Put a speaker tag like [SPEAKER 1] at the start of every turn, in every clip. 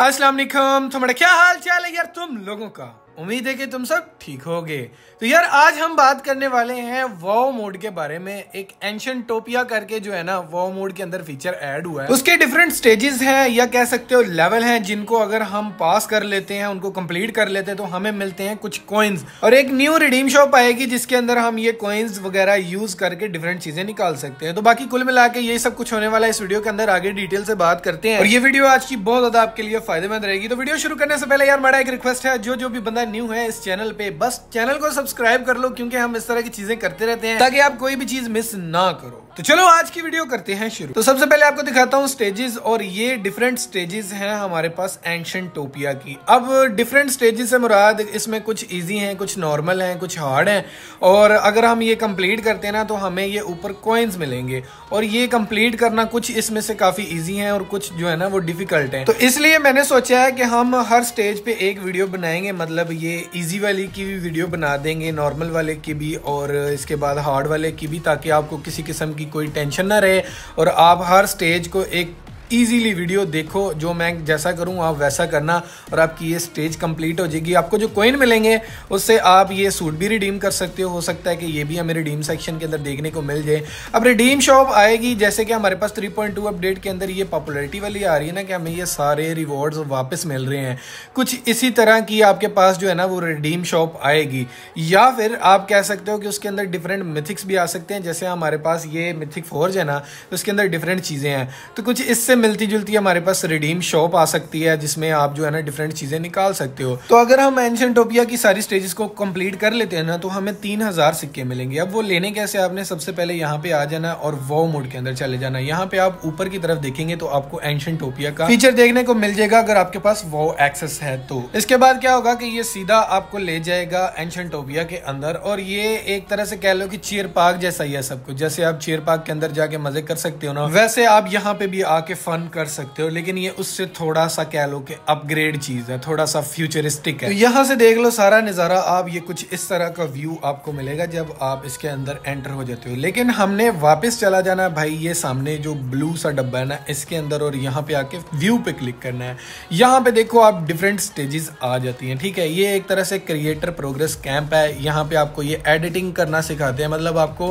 [SPEAKER 1] अस्सलाम वालेकुम तुम्हारा क्या हाल चाल है यार तुम लोगों का उम्मीद है कि तुम सब ठीक होगे तो यार आज हम बात करने वाले हैं वो मोड के बारे में एक एंशन टोपिया करके जो है ना वो मोड के अंदर फीचर ऐड हुआ है उसके डिफरेंट स्टेजेस हैं या कह सकते हो लेवल हैं जिनको अगर हम पास कर लेते हैं उनको कंप्लीट कर लेते हैं तो हमें मिलते हैं कुछ कॉइन्स और एक न्यू रिडीम शॉप आएगी जिसके अंदर हम ये कॉइन्स वगैरह यूज करके डिफरेंट चीजें निकाल सकते हैं तो बाकी कुल मिला के ये सब कुछ होने वाला है इस वीडियो के अंदर आगे डिटेल से बात करते हैं और ये वीडियो आज की बहुत ज्यादा आपके लिए फायदेमंद रहेगी तो वीडियो शुरू करने से पहले यार मेरा एक रिक्वेस्ट है जो जो भी बंदा न्यू है इस चैनल पे बस चैनल को सब्सक्राइब कर लो क्योंकि हम इस तरह की चीजें करते रहते हैं ताकि आप कोई भी चीज मिस ना करो तो चलो आज की वीडियो करते हैं शुरू तो सबसे पहले आपको दिखाता हूँ स्टेजेस और ये डिफरेंट स्टेजेस हैं हमारे पास एंशंट टोपिया की अब डिफरेंट स्टेजेस से मुराद इसमें कुछ इजी हैं कुछ नॉर्मल हैं कुछ हार्ड हैं और अगर हम ये कंप्लीट करते हैं ना तो हमें ये ऊपर कॉइन्स मिलेंगे और ये कंप्लीट करना कुछ इसमें से काफ़ी ईजी है और कुछ जो है ना वो डिफिकल्ट है तो इसलिए मैंने सोचा है कि हम हर स्टेज पे एक वीडियो बनाएंगे मतलब ये इजी वाले की भी वीडियो बना देंगे नॉर्मल वाले की भी और इसके बाद हार्ड वाले की भी ताकि आपको किसी किस्म की कोई टेंशन ना रहे और आप हर स्टेज को एक ईजीली वीडियो देखो जो मैं जैसा करूँ आप वैसा करना और आपकी ये स्टेज कंप्लीट हो जाएगी आपको जो कोइन मिलेंगे उससे आप ये सूट भी रिडीम कर सकते हो हो सकता है कि ये भी हमें रिडीम सेक्शन के अंदर देखने को मिल जाए अब रिडीम शॉप आएगी जैसे कि हमारे पास 3.2 अपडेट के अंदर ये पॉपुलरिटी वाली आ रही है ना कि हमें ये सारे रिवॉर्ड्स वापस मिल रहे हैं कुछ इसी तरह की आपके पास जो है ना वो रिडीम शॉप आएगी या फिर आप कह सकते हो कि उसके अंदर डिफरेंट मिथिक्स भी आ सकते हैं जैसे हमारे पास ये मिथिक फोर्ज है ना तो उसके अंदर डिफरेंट चीज़ें हैं तो कुछ इससे मिलती जुलती हमारे पास रिडीम शॉप आ सकती है जिसमें आप जो है ना डिफरेंट चीज़ें निकाल सकते हो तो अगर हम एंशन टोपिया की सारी स्टेजेस को कंप्लीट कर लेते हैं ना तो हमें तीन हज़ार सिक्के मिलेंगे अब वो लेने कैसे आपने सबसे पहले यहाँ पे आ जाना और वो मोड के अंदर चले जाना यहाँ पे आप ऊपर की तरफ देखेंगे तो आपको एंशन टोपिया का फीचर देखने को मिल जाएगा अगर आपके पास वो एक्सेस है तो इसके बाद क्या होगा की ये सीधा आपको ले जाएगा एंशन टोपिया के अंदर और ये एक तरह से कह लो की चेयर पार्क जैसा ही है सब कुछ जैसे आप चेयर पार्क के अंदर जाके मजे कर सकते हो ना वैसे आप यहाँ पे भी आके फन कर सकते हो लेकिन ये उससे थोड़ा सा कह लो कि अपग्रेड चीज है थोड़ा सा फ्यूचरिस्टिक है तो यहाँ से देख लो सारा नज़ारा आप ये कुछ इस तरह का व्यू आपको मिलेगा जब आप इसके अंदर एंटर हो जाते हो लेकिन हमने वापस चला जाना है भाई ये सामने जो ब्लू सा डब्बा है ना इसके अंदर और यहाँ पे आके व्यू पे क्लिक करना है यहाँ पे देखो आप डिफरेंट स्टेजेस आ जाती हैं ठीक है ये एक तरह से क्रिएटर प्रोग्रेस कैंप है यहाँ पे आपको ये एडिटिंग करना सिखाते हैं मतलब आपको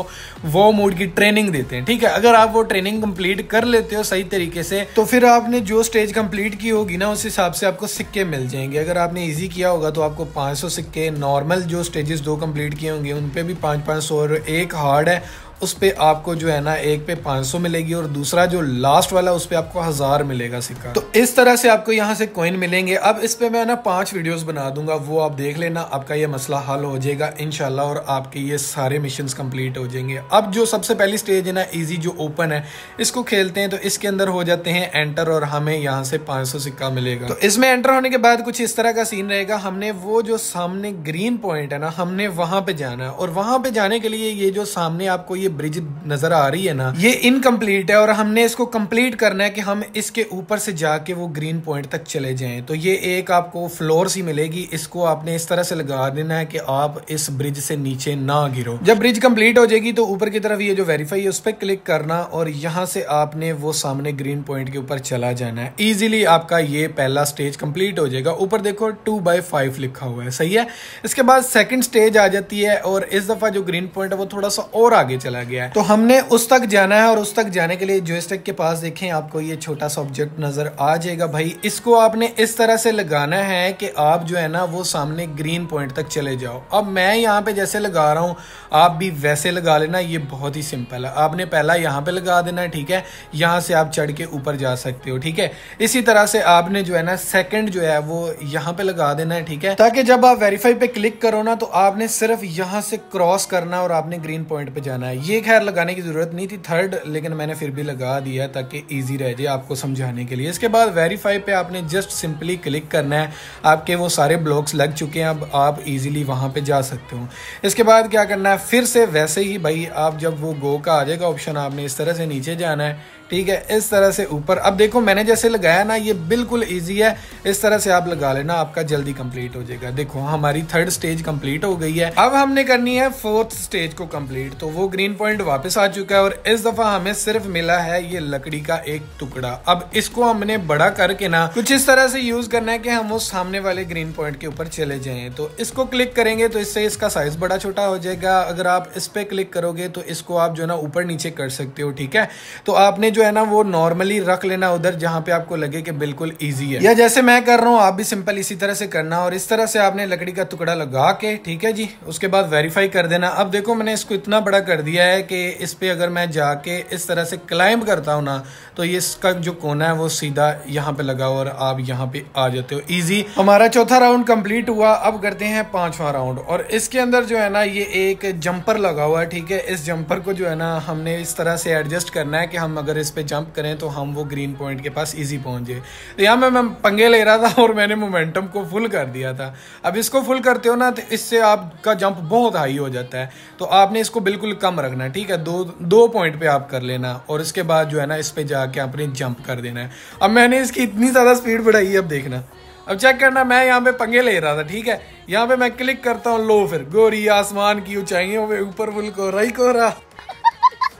[SPEAKER 1] वो मूड की ट्रेनिंग देते हैं ठीक है अगर आप वो ट्रेनिंग कंप्लीट कर लेते हो सही तरीके से से तो फिर आपने जो स्टेज कंप्लीट की होगी ना उस हिसाब से आपको सिक्के मिल जाएंगे अगर आपने इजी किया होगा तो आपको 500 सिक्के नॉर्मल जो स्टेजेस दो कंप्लीट किए होंगे उन पे भी पाँच पाँच सौ और एक हार्ड है उस पर आपको जो है ना एक पे 500 मिलेगी और दूसरा जो लास्ट वाला उस पर आपको हज़ार मिलेगा सिक्का तो इस तरह से आपको यहाँ से कॉइन मिलेंगे अब इस पर मैं ना पांच वीडियोस बना दूंगा वो आप देख लेना आपका ये मसला हल हो जाएगा इनशाला और आपके ये सारे मिशन कंप्लीट हो जाएंगे अब जो सबसे पहली स्टेज है ना ईजी जो ओपन है इसको खेलते हैं तो इसके अंदर हो जाते हैं एंटर और हमें यहाँ से पाँच सिक्का मिलेगा तो इसमें एंटर होने के बाद कुछ इस तरह का सीन रहेगा हमने वो जो सामने ग्रीन पॉइंट है ना हमने वहाँ पे जाना है और वहाँ पे जाने के लिए ये जो सामने आपको ये ये ब्रिज नजर आ रही है ना ये इनकम्प्लीट है और हमने इसको कम्प्लीट करना है कि हम इसके ऊपर से जाके वो ग्रीन पॉइंट तक चले जाए तो ये एक आपको फ्लोर सी मिलेगी इसको आपने इस तरह से लगा देना है कि आप इस ब्रिज से नीचे ना गिरो जब ब्रिज कंप्लीट हो जाएगी तो ऊपर की तरफ ये जो वेरीफाई है उस पर क्लिक करना और यहाँ से आपने वो सामने ग्रीन पॉइंट के ऊपर चला जाना है ईजिली आपका ये पहला स्टेज कंप्लीट हो जाएगा ऊपर देखो टू बाई फाइव लिखा हुआ है सही है इसके बाद सेकेंड स्टेज आ जाती है और इस दफा जो ग्रीन पॉइंट है वो थोड़ा सा और आगे चला चला गया है तो हमने उस तक जाना है और उस तक जाने के लिए जोस्टिक के पास देखें आपको ये छोटा सा ऑब्जेक्ट नज़र आ जाएगा भाई इसको आपने इस तरह से लगाना है कि आप जो है ना वो सामने ग्रीन पॉइंट तक चले जाओ अब मैं यहाँ पे जैसे लगा रहा हूँ आप भी वैसे लगा लेना ये बहुत ही सिंपल है आपने पहला यहाँ पे लगा देना है ठीक है यहाँ से आप चढ़ के ऊपर जा सकते हो ठीक है इसी तरह से आपने जो है ना सेकंड जो है वो यहाँ पे लगा देना है ठीक है ताकि जब आप वेरीफाई पे क्लिक करो ना तो आपने सिर्फ यहाँ से क्रॉस करना और आपने ग्रीन पॉइंट पे जाना है ये खैर लगाने की ज़रूरत नहीं थी थर्ड लेकिन मैंने फिर भी लगा दिया ताकि ईजी रह जाए आपको समझाने के लिए इसके बाद वेरीफाई पे आपने जस्ट सिंपली क्लिक करना है आपके वो सारे ब्लॉक्स लग चुके हैं अब आप इजीली वहाँ पे जा सकते हो इसके बाद क्या करना है फिर से वैसे ही भाई आप जब वो गो का आ जाएगा ऑप्शन आपने इस तरह से नीचे जाना है ठीक है इस तरह से ऊपर अब देखो मैंने जैसे लगाया ना ये बिल्कुल ईजी है इस तरह से आप लगा लेना आपका जल्दी कंप्लीट हो जाएगा देखो हमारी थर्ड स्टेज कंप्लीट हो गई है अब हमने करनी है फोर्थ स्टेज को कंप्लीट तो वो ग्रीन पॉइंट वापस आ चुका है और इस दफा हमें सिर्फ मिला है ये लकड़ी का एक टुकड़ा अब इसको हमने बड़ा करके ना कुछ इस तरह से यूज करना है कि हम उस सामने वाले ग्रीन पॉइंट के ऊपर चले जाए तो इसको क्लिक करेंगे तो इससे इसका साइज बड़ा छोटा हो जाएगा अगर आप इस पे क्लिक करोगे तो इसको आप जो ना ऊपर नीचे कर सकते हो ठीक है तो आपने जो है ना वो नॉर्मली रख लेना उधर जहाँ पे आपको लगे कि बिल्कुल इजी है या जैसे मैं कर रहा हूँ आप भी सिंपल इसी तरह से करना और इस तरह से आपने लकड़ी का टुकड़ा लगा के ठीक है जी उसके बाद वेरीफाई कर देना अब देखो मैंने इसको इतना बड़ा कर दिया है कि इस पे अगर मैं जाके इस तरह से क्लाइंब करता हूँ ना तो ये इसका जो कोना है वो सीधा यहाँ पे लगा और आप यहाँ पे आ जाते हो ईजी हमारा चौथा राउंड कंप्लीट हुआ अब करते हैं पांचवा राउंड और इसके अंदर जो है ना ये एक जंपर लगा हुआ है ठीक है इस जंपर को जो है ना हमने इस तरह से एडजस्ट करना है कि हम अगर इस पर जंप करें तो हम वो ग्रीन पॉइंट के पास ईजी पहुँच जाए तो यहाँ मैं, मैं पंगे ले रहा था और मैंने मोमेंटम को फुल कर दिया था अब इसको फुल करते हो ना तो इससे आपका जंप बहुत हाई हो जाता है तो आपने इसको बिल्कुल कम रखना ठीक है दो दो पॉइंट पे आप कर लेना और इसके बाद जो है ना इस पर जाके आपने जंप कर देना है अब मैंने इसकी इतनी ज़्यादा स्पीड बढ़ाई है अब देखना अब चेक करना मैं यहाँ पे पंगे ले रहा था ठीक है यहाँ पे मैं क्लिक करता हूँ लो फिर गोरी आसमान की ऊंचाइयों में ऊपर फुल कोहरा ही कोहरा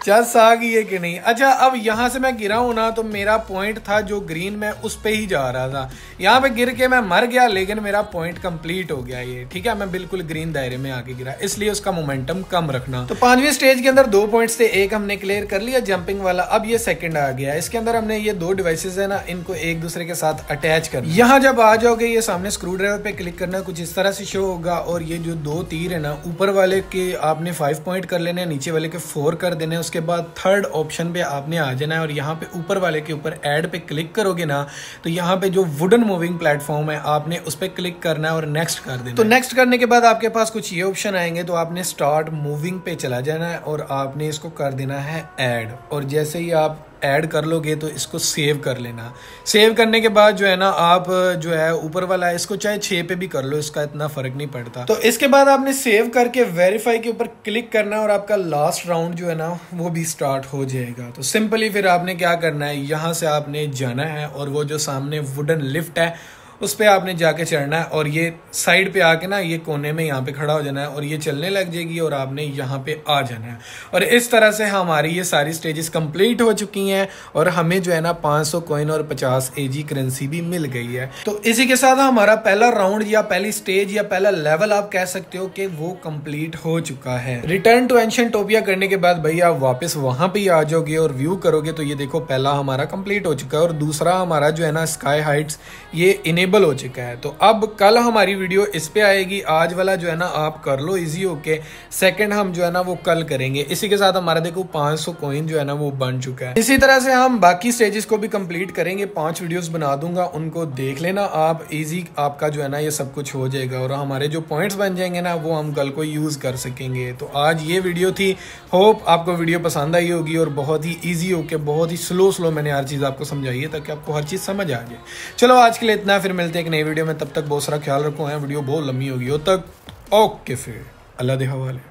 [SPEAKER 1] चस आ गई है कि नहीं अच्छा अब यहाँ से मैं गिरा हूँ ना तो मेरा पॉइंट था जो ग्रीन में उस पर ही जा रहा था यहाँ पे गिर के मैं मर गया लेकिन मेरा पॉइंट कंप्लीट हो गया ये ठीक है मैं बिल्कुल ग्रीन दायरे में आके गिरा इसलिए उसका मोमेंटम कम रखना तो पांचवी स्टेज के अंदर दो पॉइंट थे एक हमने क्लियर कर लिया जंपिंग वाला अब ये सेकंड आ गया इसके अंदर हमने ये दो डिवाइसेज है ना इनको एक दूसरे के साथ अटैच कर यहाँ जब आ जाओगे ये सामने स्क्रू ड्राइवर पे क्लिक करना कुछ इस तरह से शो होगा और ये जो दो तीर है ना ऊपर वाले के आपने फाइव पॉइंट कर लेने नीचे वाले के फोर कर देने उसके बाद थर्ड ऑप्शन पे आपने आ जाना है और यहाँ पे ऊपर वाले के ऊपर ऐड पे क्लिक करोगे ना तो यहाँ पे जो वुडन मूविंग प्लेटफॉर्म है आपने उस पर क्लिक करना है और नेक्स्ट कर देना तो नेक्स्ट करने के बाद आपके पास कुछ ये ऑप्शन आएंगे तो आपने स्टार्ट मूविंग पे चला जाना है और आपने इसको कर देना है एड और जैसे ही आप ऐड कर लोगे तो इसको सेव कर लेना सेव करने के बाद जो है ना आप जो है ऊपर वाला है इसको चाहे छः पे भी कर लो इसका इतना फ़र्क नहीं पड़ता तो इसके बाद आपने सेव करके वेरीफाई के ऊपर क्लिक करना है और आपका लास्ट राउंड जो है ना वो भी स्टार्ट हो जाएगा तो सिंपली फिर आपने क्या करना है यहाँ से आपने जाना है और वो जो सामने वुडन लिफ्ट है उस पर आपने जाके चढ़ना है और ये साइड पे आके ना ये कोने में यहाँ पे खड़ा हो जाना है और ये चलने लग जाएगी और आपने यहाँ पे आ जाना है और इस तरह से हमारी ये सारी स्टेजेस कंप्लीट हो चुकी हैं और हमें जो है ना 500 कॉइन और 50 एजी करेंसी भी मिल गई है तो इसी के साथ हमारा पहला राउंड या पहली स्टेज या पहला लेवल आप कह सकते हो कि वो कम्प्लीट हो चुका है रिटर्न टू एंशन टोपिया करने के बाद भाई आप वापस वहां पर आ जाओगे और व्यू करोगे तो ये देखो पहला हमारा कम्प्लीट हो चुका है और दूसरा हमारा जो है ना स्काई हाइट्स ये इन्हें डिसेबल हो चुका है तो अब कल हमारी वीडियो इस पे आएगी आज वाला जो है ना आप कर लो इजी होके सेकंड हम जो है ना वो कल करेंगे इसी के साथ हमारा देखो 500 सौ कॉइन जो है ना वो बन चुका है इसी तरह से हम बाकी स्टेजेस को भी कंप्लीट करेंगे पांच वीडियोस बना दूंगा उनको देख लेना आप इजी आपका जो है ना ये सब कुछ हो जाएगा और हमारे जो पॉइंट्स बन जाएंगे ना वो हम कल को यूज कर सकेंगे तो आज ये वीडियो थी होप आपको वीडियो पसंद आई होगी और बहुत ही ईजी होके बहुत ही स्लो स्लो मैंने हर चीज आपको समझाई है ताकि आपको हर चीज समझ आ जाए चलो आज के लिए इतना फिर मिलते हैं एक नई वीडियो में तब तक बहुत सारा ख्याल रखो है वीडियो बहुत लंबी होगी हो तक ओके फिर अल्लाह हवाले